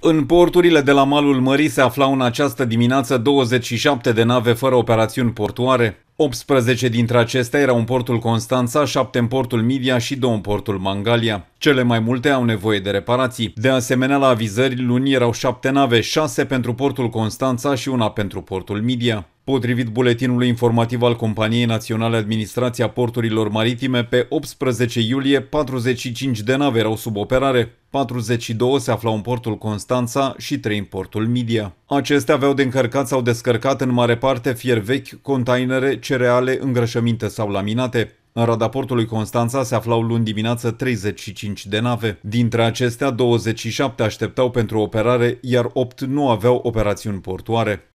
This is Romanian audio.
În porturile de la malul mării se aflau în această dimineață 27 de nave fără operațiuni portoare. 18 dintre acestea erau în portul Constanța, 7 în portul Midia și 2 în portul Mangalia. Cele mai multe au nevoie de reparații. De asemenea, la avizări luni erau 7 nave, 6 pentru portul Constanța și una pentru portul Midia. Potrivit buletinului informativ al Companiei Naționale Administrația Porturilor Maritime, pe 18 iulie 45 de nave erau sub operare, 42 se aflau în portul Constanța și 3 în portul Midia. Acestea aveau de încărcat sau descărcat în mare parte fier vechi, containere, cereale, îngrășăminte sau laminate. În rada portului Constanța se aflau luni dimineață 35 de nave. Dintre acestea, 27 așteptau pentru operare, iar 8 nu aveau operațiuni portoare.